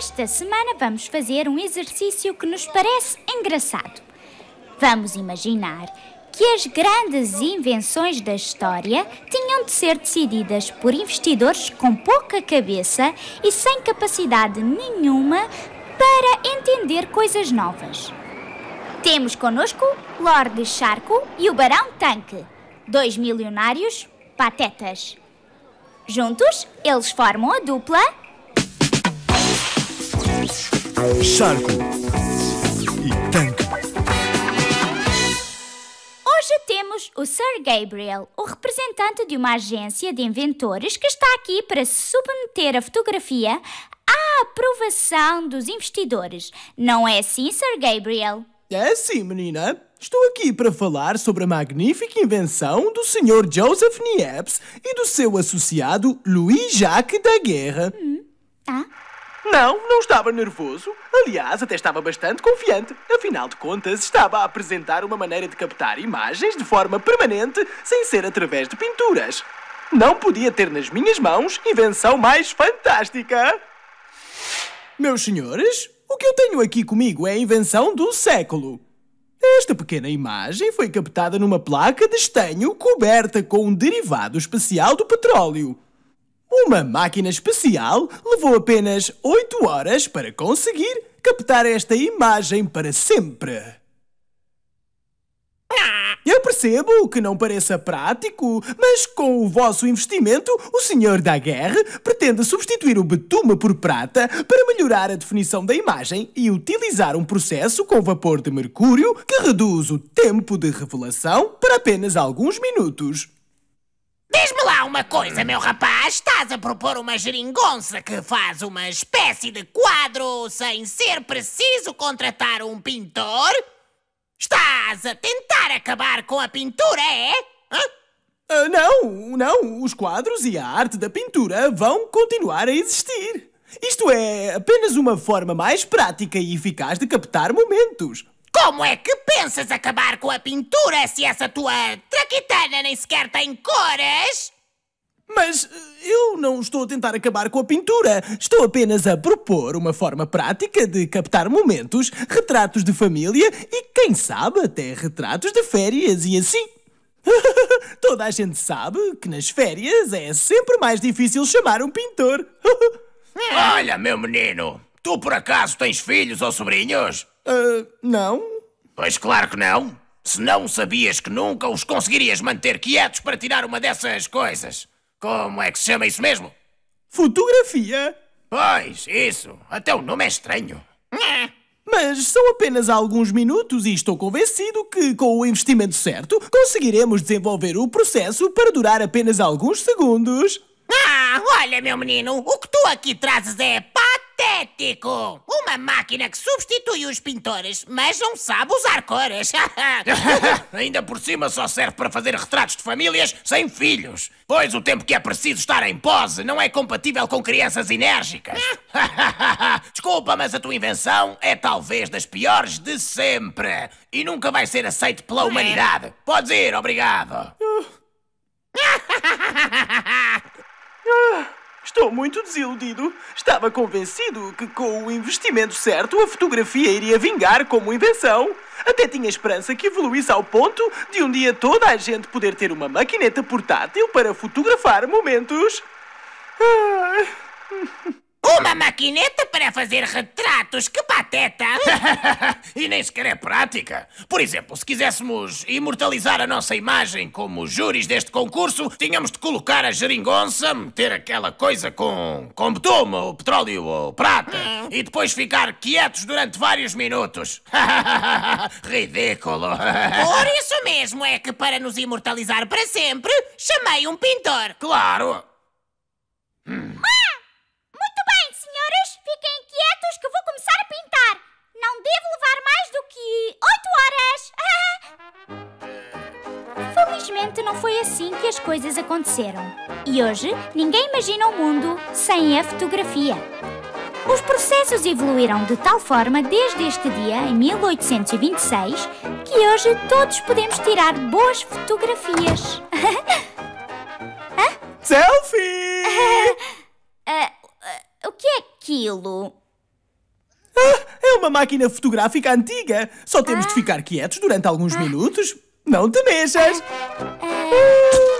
Esta semana vamos fazer um exercício que nos parece engraçado. Vamos imaginar que as grandes invenções da história tinham de ser decididas por investidores com pouca cabeça e sem capacidade nenhuma para entender coisas novas. Temos connosco Lorde Charco e o Barão Tanque, dois milionários patetas. Juntos, eles formam a dupla Charco e Tanque. Hoje temos o Sir Gabriel, o representante de uma agência de inventores que está aqui para submeter a fotografia à aprovação dos investidores. Não é assim, Sir Gabriel? É sim, menina. Estou aqui para falar sobre a magnífica invenção do Sr. Joseph Niepce e do seu associado Louis-Jacques Daguerre. Hum. Ah? Não, não estava nervoso. Aliás, até estava bastante confiante. Afinal de contas, estava a apresentar uma maneira de captar imagens de forma permanente sem ser através de pinturas. Não podia ter nas minhas mãos invenção mais fantástica. Meus senhores, o que eu tenho aqui comigo é a invenção do século. Esta pequena imagem foi captada numa placa de estanho coberta com um derivado especial do petróleo. Uma máquina especial levou apenas 8 horas para conseguir captar esta imagem para sempre. Eu percebo que não pareça prático, mas com o vosso investimento, o Sr. Daguerre pretende substituir o betume por prata para melhorar a definição da imagem e utilizar um processo com vapor de mercúrio que reduz o tempo de revelação para apenas alguns minutos. Diz-me lá uma coisa, meu rapaz. Estás a propor uma geringonça que faz uma espécie de quadro sem ser preciso contratar um pintor? Estás a tentar acabar com a pintura, é? Hã? Uh, não, não. Os quadros e a arte da pintura vão continuar a existir. Isto é apenas uma forma mais prática e eficaz de captar momentos. Como é que pensas acabar com a pintura se essa tua traquitana nem sequer tem cores? Mas eh, eu não estou a tentar acabar com a pintura. Estou apenas a propor uma forma prática de captar momentos, retratos de família e, quem sabe, até retratos de férias e assim. Toda a gente sabe que nas férias é sempre mais difícil chamar um pintor. Olha, meu menino, Tu por acaso tens filhos ou sobrinhos? Uh, não. Pois claro que não. Se não sabias que nunca os conseguirias manter quietos para tirar uma dessas coisas. Como é que se chama isso mesmo? Fotografia. Pois, isso. Até o nome é estranho. Mas são apenas alguns minutos e estou convencido que, com o investimento certo, conseguiremos desenvolver o processo para durar apenas alguns segundos. Ah, olha, meu menino, o que tu aqui trazes é Patético! Uma máquina que substitui os pintores, mas não sabe usar cores. Ainda por cima só serve para fazer retratos de famílias sem filhos. Pois o tempo que é preciso estar em pose não é compatível com crianças enérgicas. Desculpa, mas a tua invenção é talvez das piores de sempre. E nunca vai ser aceito pela é? humanidade. Podes ir, obrigado. Estou muito desiludido. Estava convencido que com o investimento certo a fotografia iria vingar como invenção. Até tinha esperança que evoluísse ao ponto de um dia toda a gente poder ter uma maquineta portátil para fotografar momentos. Ah. Uma maquineta para fazer retratos, que pateta! e nem sequer é prática. Por exemplo, se quiséssemos imortalizar a nossa imagem como júris deste concurso, tínhamos de colocar a geringonça, meter aquela coisa com, com betume, ou petróleo ou prata, hum. e depois ficar quietos durante vários minutos. Ridículo! Por isso mesmo é que para nos imortalizar para sempre, chamei um pintor. Claro! devo levar mais do que 8 horas! Felizmente não foi assim que as coisas aconteceram. E hoje ninguém imagina o mundo sem a fotografia. Os processos evoluíram de tal forma desde este dia, em 1826, que hoje todos podemos tirar boas fotografias. Selfie! Uh, uh, uh, o que é aquilo? Ah, é uma máquina fotográfica antiga. Só temos de ah. ficar quietos durante alguns ah. minutos. Não te mexas. Ah. É. Uh.